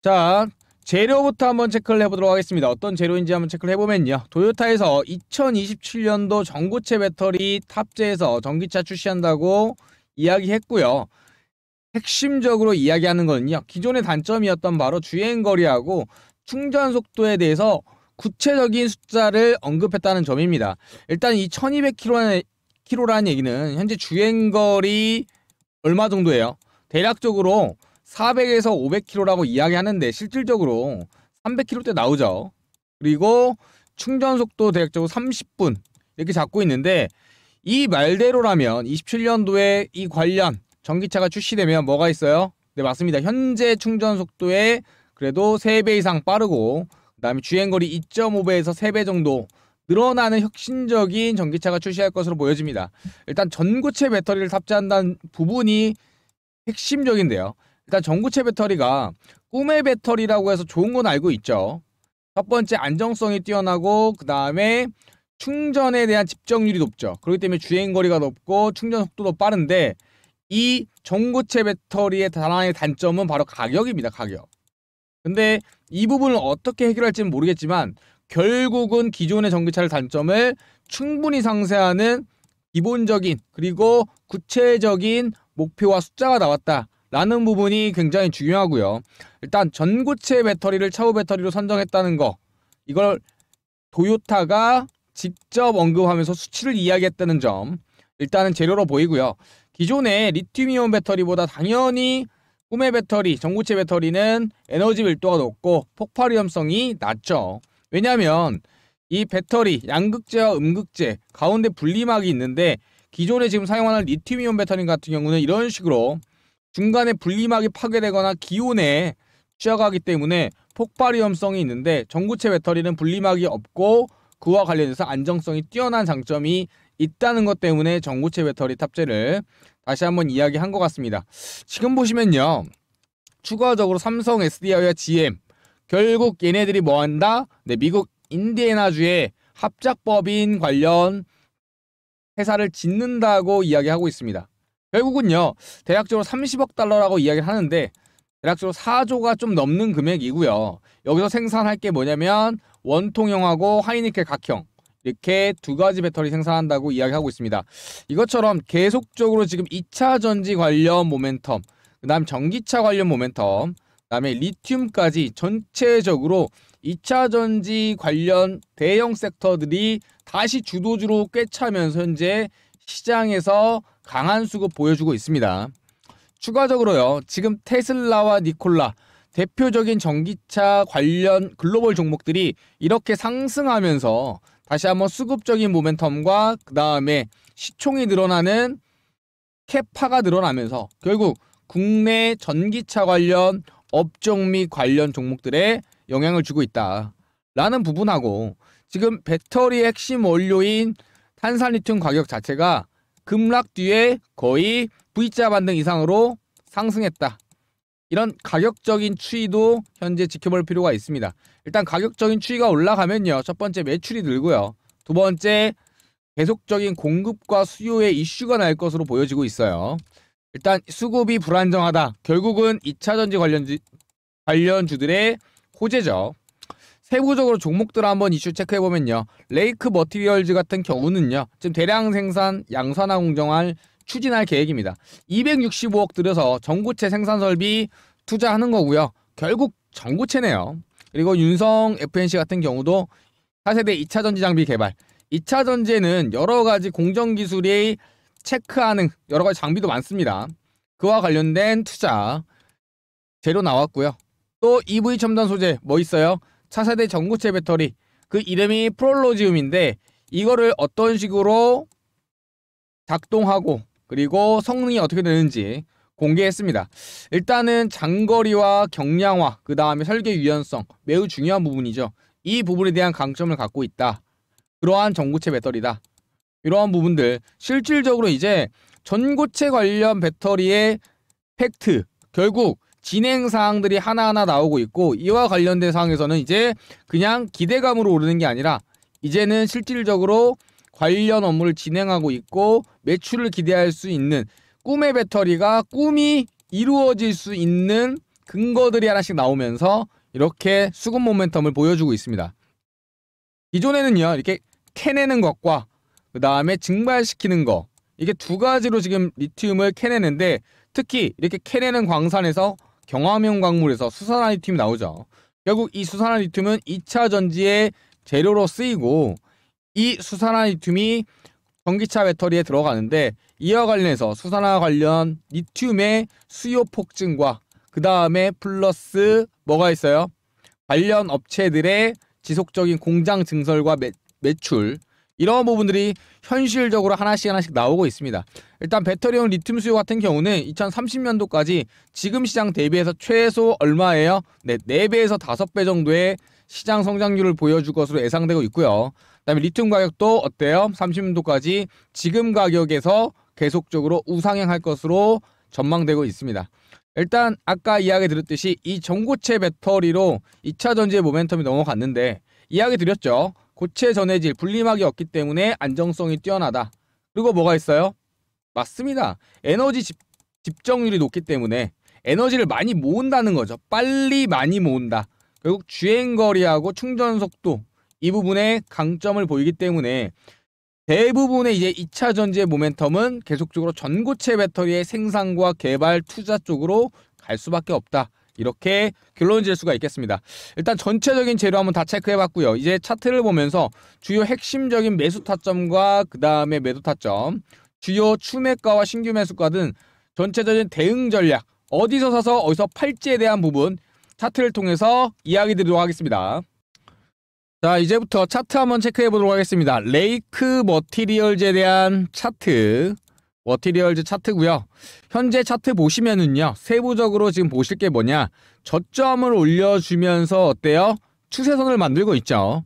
자 재료부터 한번 체크를 해보도록 하겠습니다. 어떤 재료인지 한번 체크를 해보면요. 도요타에서 2027년도 전고체 배터리 탑재해서 전기차 출시한다고 이야기했고요. 핵심적으로 이야기하는 거는요. 기존의 단점이었던 바로 주행거리하고 충전 속도에 대해서 구체적인 숫자를 언급했다는 점입니다. 일단 이 1200km라는 얘기는 현재 주행거리 얼마 정도예요? 대략적으로 400에서 500km라고 이야기하는데 실질적으로 300km대 나오죠. 그리고 충전 속도 대략적으로 30분 이렇게 잡고 있는데 이 말대로라면 27년도에 이 관련 전기차가 출시되면 뭐가 있어요? 네 맞습니다. 현재 충전 속도에 그래도 3배 이상 빠르고 그다음에 주행거리 2.5배에서 3배 정도 늘어나는 혁신적인 전기차가 출시할 것으로 보여집니다. 일단 전고체 배터리를 탑재한다는 부분이 핵심적인데요. 일단 전구체 배터리가 꿈의 배터리라고 해서 좋은 건 알고 있죠. 첫 번째 안정성이 뛰어나고 그 다음에 충전에 대한 집정률이 높죠. 그렇기 때문에 주행 거리가 높고 충전 속도도 빠른데 이전구체 배터리의 하의 단점은 바로 가격입니다. 가격. 근데 이 부분을 어떻게 해결할지는 모르겠지만 결국은 기존의 전기차를 단점을 충분히 상쇄하는 기본적인 그리고 구체적인 목표와 숫자가 나왔다. 라는 부분이 굉장히 중요하고요. 일단 전고체 배터리를 차후 배터리로 선정했다는 거 이걸 도요타가 직접 언급하면서 수치를 이야기했다는 점 일단은 재료로 보이고요. 기존의 리튬이온 배터리보다 당연히 꿈의 배터리, 전고체 배터리는 에너지 밀도가 높고 폭발 위험성이 낮죠. 왜냐하면 이 배터리 양극재와 음극재 가운데 분리막이 있는데 기존에 지금 사용하는 리튬이온 배터리 같은 경우는 이런 식으로 중간에 분리막이 파괴되거나 기온에 취약하기 때문에 폭발 위험성이 있는데 전구체 배터리는 분리막이 없고 그와 관련해서 안정성이 뛰어난 장점이 있다는 것 때문에 전구체 배터리 탑재를 다시 한번 이야기한 것 같습니다. 지금 보시면요. 추가적으로 삼성, SDI와 GM 결국 얘네들이 뭐 한다? 네, 미국 인디애나주의 합작법인 관련 회사를 짓는다고 이야기하고 있습니다. 결국은요 대략적으로 30억 달러라고 이야기를 하는데 대략적으로 4조가 좀 넘는 금액이고요 여기서 생산할 게 뭐냐면 원통형하고 하이니켈 각형 이렇게 두 가지 배터리 생산한다고 이야기하고 있습니다 이것처럼 계속적으로 지금 2차 전지 관련 모멘텀 그 다음 전기차 관련 모멘텀 그 다음에 리튬까지 전체적으로 2차 전지 관련 대형 섹터들이 다시 주도주로 꿰차면서 현재 시장에서 강한 수급 보여주고 있습니다. 추가적으로요, 지금 테슬라와 니콜라, 대표적인 전기차 관련 글로벌 종목들이 이렇게 상승하면서 다시 한번 수급적인 모멘텀과 그 다음에 시총이 늘어나는 캐파가 늘어나면서 결국 국내 전기차 관련 업종 및 관련 종목들에 영향을 주고 있다. 라는 부분하고 지금 배터리 핵심 원료인 탄산리튬 가격 자체가 급락 뒤에 거의 V자 반등 이상으로 상승했다. 이런 가격적인 추이도 현재 지켜볼 필요가 있습니다. 일단 가격적인 추이가 올라가면요. 첫 번째 매출이 늘고요. 두 번째 계속적인 공급과 수요의 이슈가 날 것으로 보여지고 있어요. 일단 수급이 불안정하다. 결국은 2차전지 관련 관련주들의 호재죠. 세부적으로 종목들 을 한번 이슈 체크해 보면요. 레이크 머티리얼즈 같은 경우는요. 지금 대량 생산 양산화 공정을 추진할 계획입니다. 265억 들여서 전구체 생산 설비 투자하는 거고요. 결국 전구체네요 그리고 윤성 FNC 같은 경우도 4세대 2차 전지 장비 개발. 2차 전지에는 여러 가지 공정 기술이 체크하는 여러 가지 장비도 많습니다. 그와 관련된 투자 재료 나왔고요. 또 EV 첨단 소재 뭐 있어요? 차세대 전구체 배터리 그 이름이 프롤로지움인데 이거를 어떤 식으로 작동하고 그리고 성능이 어떻게 되는지 공개했습니다. 일단은 장거리와 경량화, 그 다음에 설계 유연성 매우 중요한 부분이죠. 이 부분에 대한 강점을 갖고 있다. 그러한 전구체 배터리다. 이러한 부분들 실질적으로 이제 전구체 관련 배터리의 팩트 결국 진행 사항들이 하나하나 나오고 있고 이와 관련된 사항에서는 이제 그냥 기대감으로 오르는 게 아니라 이제는 실질적으로 관련 업무를 진행하고 있고 매출을 기대할 수 있는 꿈의 배터리가 꿈이 이루어질 수 있는 근거들이 하나씩 나오면서 이렇게 수급 모멘텀을 보여주고 있습니다. 기존에는요 이렇게 캐내는 것과 그 다음에 증발시키는 거 이게 두 가지로 지금 리튬을 캐내는데 특히 이렇게 캐내는 광산에서 경화명 광물에서 수산화니팀이 나오죠. 결국 이수산화니팀은 2차 전지의 재료로 쓰이고 이수산화니팀이 전기차 배터리에 들어가는데 이와 관련해서 수산화 관련 니튬의 수요 폭증과 그 다음에 플러스 뭐가 있어요? 관련 업체들의 지속적인 공장 증설과 매, 매출 이런 부분들이 현실적으로 하나씩 하나씩 나오고 있습니다. 일단 배터리용 리튬 수요 같은 경우는 2030년도까지 지금 시장 대비해서 최소 얼마예요? 네, 4배에서 5배 정도의 시장 성장률을 보여줄 것으로 예상되고 있고요. 그다음에 리튬 가격도 어때요? 30년도까지 지금 가격에서 계속적으로 우상향할 것으로 전망되고 있습니다. 일단 아까 이야기 드렸듯이 이 전고체 배터리로 2차 전지의 모멘텀이 넘어갔는데 이야기 드렸죠. 고체 전해질 분리막이 없기 때문에 안정성이 뛰어나다. 그리고 뭐가 있어요? 맞습니다. 에너지 집, 집정률이 높기 때문에 에너지를 많이 모은다는 거죠. 빨리 많이 모은다. 결국 주행거리하고 충전속도 이 부분에 강점을 보이기 때문에 대부분의 이제 2차 전지의 모멘텀은 계속적으로 전고체 배터리의 생산과 개발 투자 쪽으로 갈 수밖에 없다. 이렇게 결론 지을 수가 있겠습니다. 일단 전체적인 재료 한번 다 체크해 봤고요. 이제 차트를 보면서 주요 핵심적인 매수 타점과 그 다음에 매도 타점, 주요 추매가와 신규 매수가 등 전체적인 대응 전략, 어디서 사서 어디서 팔지에 대한 부분 차트를 통해서 이야기 드리도록 하겠습니다. 자 이제부터 차트 한번 체크해 보도록 하겠습니다. 레이크 머티리얼즈에 대한 차트 워티리얼즈 차트고요. 현재 차트 보시면은요. 세부적으로 지금 보실 게 뭐냐? 저점을 올려주면서 어때요? 추세선을 만들고 있죠.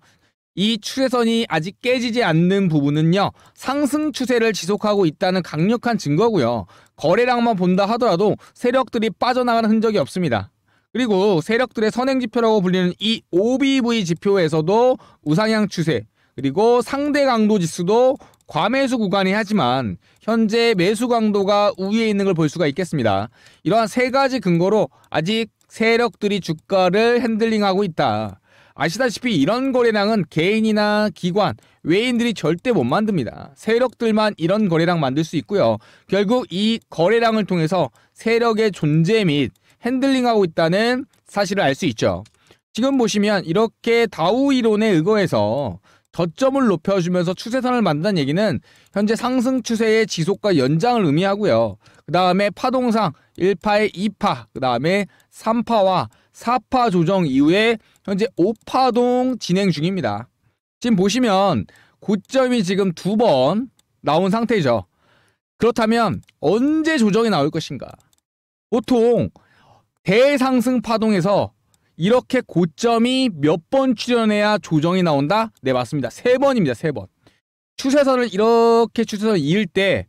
이 추세선이 아직 깨지지 않는 부분은요. 상승 추세를 지속하고 있다는 강력한 증거고요. 거래량만 본다 하더라도 세력들이 빠져나가는 흔적이 없습니다. 그리고 세력들의 선행 지표라고 불리는 이 OBV 지표에서도 우상향 추세 그리고 상대 강도 지수도 과매수 구간이 하지만 현재 매수 강도가 우위에 있는 걸 볼 수가 있겠습니다. 이러한 세 가지 근거로 아직 세력들이 주가를 핸들링하고 있다. 아시다시피 이런 거래량은 개인이나 기관, 외인들이 절대 못 만듭니다. 세력들만 이런 거래량 만들 수 있고요. 결국 이 거래량을 통해서 세력의 존재 및 핸들링하고 있다는 사실을 알 수 있죠. 지금 보시면 이렇게 다우 이론에 의거해서 저점을 높여주면서 추세선을 만든다는 얘기는 현재 상승 추세의 지속과 연장을 의미하고요. 그 다음에 파동상 1파에 2파, 그 다음에 3파와 4파 조정 이후에 현재 5파동 진행 중입니다. 지금 보시면 고점이 지금 두 번 나온 상태죠. 그렇다면 언제 조정이 나올 것인가? 보통 대상승 파동에서 이렇게 고점이 몇 번 출연해야 조정이 나온다? 네, 맞습니다. 세 번입니다. 세 번. 추세선을 이렇게 추세선을 이을 때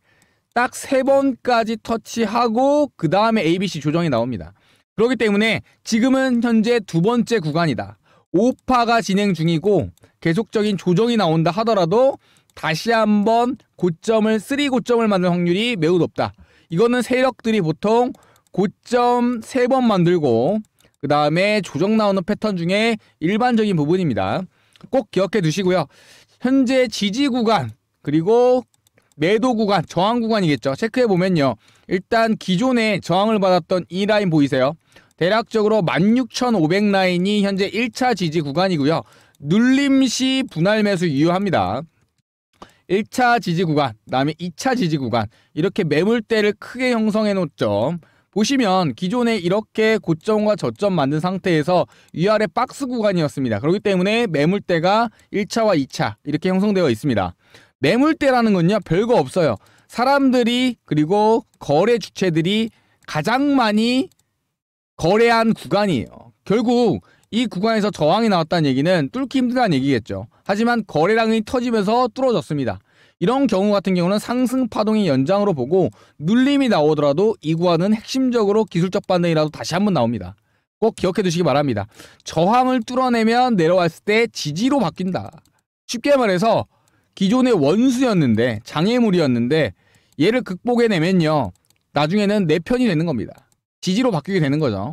딱 세 번까지 터치하고 그 다음에 ABC 조정이 나옵니다. 그렇기 때문에 지금은 현재 두 번째 구간이다. 오파가 진행 중이고 계속적인 조정이 나온다 하더라도 다시 한번 고점을 쓰리 고점을 만들 확률이 매우 높다. 이거는 세력들이 보통 고점 세 번 만들고 그 다음에 조정 나오는 패턴 중에 일반적인 부분입니다. 꼭 기억해 두시고요. 현재 지지 구간 그리고 매도 구간 저항 구간이겠죠. 체크해 보면요. 일단 기존에 저항을 받았던 이 라인 보이세요? 대략적으로 16,500 라인이 현재 1차 지지 구간이고요. 눌림 시 분할 매수 유효합니다. 1차 지지 구간, 그다음에 2차 지지 구간 이렇게 매물대를 크게 형성해 놓죠. 보시면 기존에 이렇게 고점과 저점 만든 상태에서 위아래 박스 구간이었습니다. 그렇기 때문에 매물대가 1차와 2차 이렇게 형성되어 있습니다. 매물대라는 건요 별거 없어요. 사람들이 그리고 거래 주체들이 가장 많이 거래한 구간이에요. 결국 이 구간에서 저항이 나왔다는 얘기는 뚫기 힘들다는 얘기겠죠. 하지만 거래량이 터지면서 뚫어졌습니다. 이런 경우 같은 경우는 상승 파동이 연장으로 보고 눌림이 나오더라도 이구하는 핵심적으로 기술적 반응이라도 다시 한번 나옵니다. 꼭 기억해 두시기 바랍니다. 저항을 뚫어내면 내려왔을 때 지지로 바뀐다. 쉽게 말해서 기존의 원수였는데 장애물이었는데 얘를 극복해내면요. 나중에는 내 편이 되는 겁니다. 지지로 바뀌게 되는 거죠.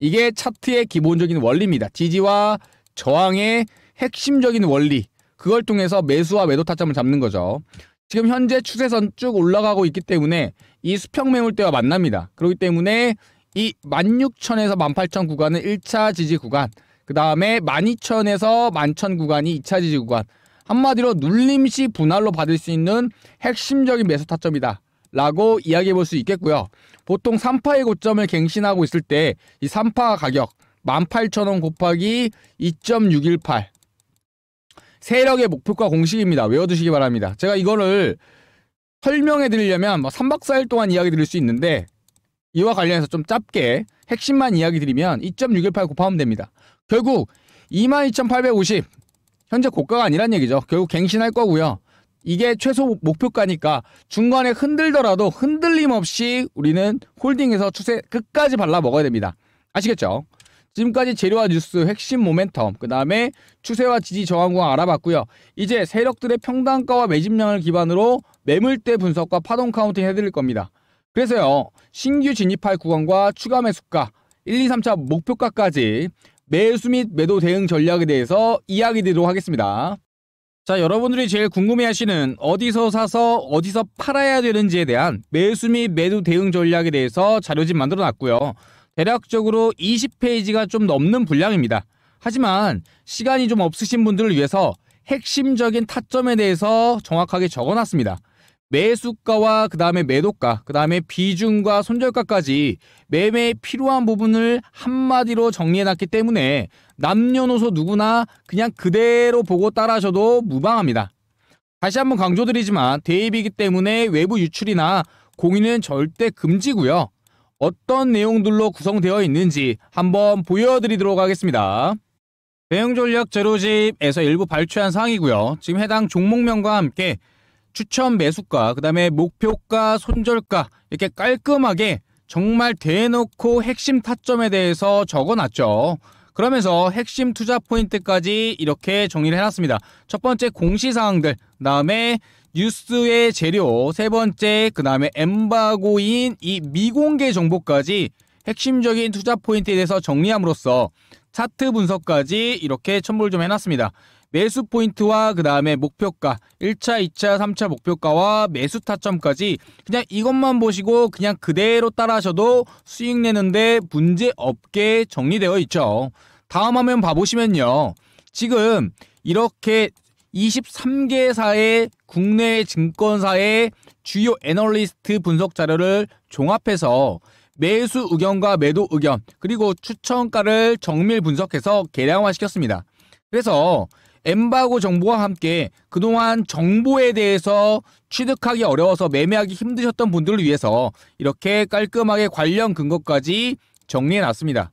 이게 차트의 기본적인 원리입니다. 지지와 저항의 핵심적인 원리. 그걸 통해서 매수와 매도 타점을 잡는 거죠. 지금 현재 추세선 쭉 올라가고 있기 때문에 이 수평 매물대와 만납니다. 그렇기 때문에 이 16,000에서 18,000 구간은 1차 지지 구간, 그 다음에 12,000에서 11,000 구간이 2차 지지 구간. 한마디로 눌림시 분할로 받을 수 있는 핵심적인 매수 타점이다. 라고 이야기해 볼 수 있겠고요. 보통 3파의 고점을 갱신하고 있을 때 이 3파 가격 18,000원 곱하기 2.618 세력의 목표가 공식입니다. 외워두시기 바랍니다. 제가 이거를 설명해 드리려면 3박 뭐 4일 동안 이야기 드릴 수 있는데 이와 관련해서 좀 짧게 핵심만 이야기 드리면 2.618 곱하면 됩니다. 결국 22,850 현재 고가가 아니란 얘기죠. 결국 갱신할 거고요. 이게 최소 목표가니까 중간에 흔들더라도 흔들림 없이 우리는 홀딩에서 추세 끝까지 발라 먹어야 됩니다. 아시겠죠? 지금까지 재료와 뉴스, 핵심 모멘텀, 그 다음에 추세와 지지 저항 구간 알아봤고요. 이제 세력들의 평단가와 매집량을 기반으로 매물대 분석과 파동 카운팅 해드릴 겁니다. 그래서요, 신규 진입할 구간과 추가 매수가, 1, 2, 3차 목표가까지 매수 및 매도 대응 전략에 대해서 이야기 드리도록 하겠습니다. 자, 여러분들이 제일 궁금해 하시는 어디서 사서 어디서 팔아야 되는지에 대한 매수 및 매도 대응 전략에 대해서 자료집 만들어 놨고요. 대략적으로 20페이지가 좀 넘는 분량입니다. 하지만 시간이 좀 없으신 분들을 위해서 핵심적인 타점에 대해서 정확하게 적어놨습니다. 매수가와 그 다음에 매도가, 그 다음에 비중과 손절가까지 매매에 필요한 부분을 한마디로 정리해놨기 때문에 남녀노소 누구나 그냥 그대로 보고 따라하셔도 무방합니다. 다시 한번 강조드리지만 대입이기 때문에 외부 유출이나 공인은 절대 금지고요. 어떤 내용들로 구성되어 있는지 한번 보여드리도록 하겠습니다. 대형전략 제로집에서 일부 발췌한 사항이고요. 지금 해당 종목명과 함께 추천 매수가, 그 다음에 목표가, 손절가 이렇게 깔끔하게 정말 대놓고 핵심 타점에 대해서 적어놨죠. 그러면서 핵심 투자 포인트까지 이렇게 정리를 해놨습니다. 첫 번째 공시사항들, 그 다음에 뉴스의 재료, 세 번째, 그 다음에 엠바고인 이 미공개 정보까지 핵심적인 투자 포인트에 대해서 정리함으로써 차트 분석까지 이렇게 첨부를 좀 해놨습니다. 매수 포인트와 그 다음에 목표가 1차, 2차, 3차 목표가와 매수 타점까지 그냥 이것만 보시고 그냥 그대로 따라 하셔도 수익 내는데 문제 없게 정리되어 있죠. 다음 화면 봐보시면요. 지금 이렇게 23개사의 국내 증권사의 주요 애널리스트 분석 자료를 종합해서 매수 의견과 매도 의견 그리고 추천가를 정밀 분석해서 개량화시켰습니다. 그래서 엠바고 정보와 함께 그동안 정보에 대해서 취득하기 어려워서 매매하기 힘드셨던 분들을 위해서 이렇게 깔끔하게 관련 근거까지 정리해 놨습니다.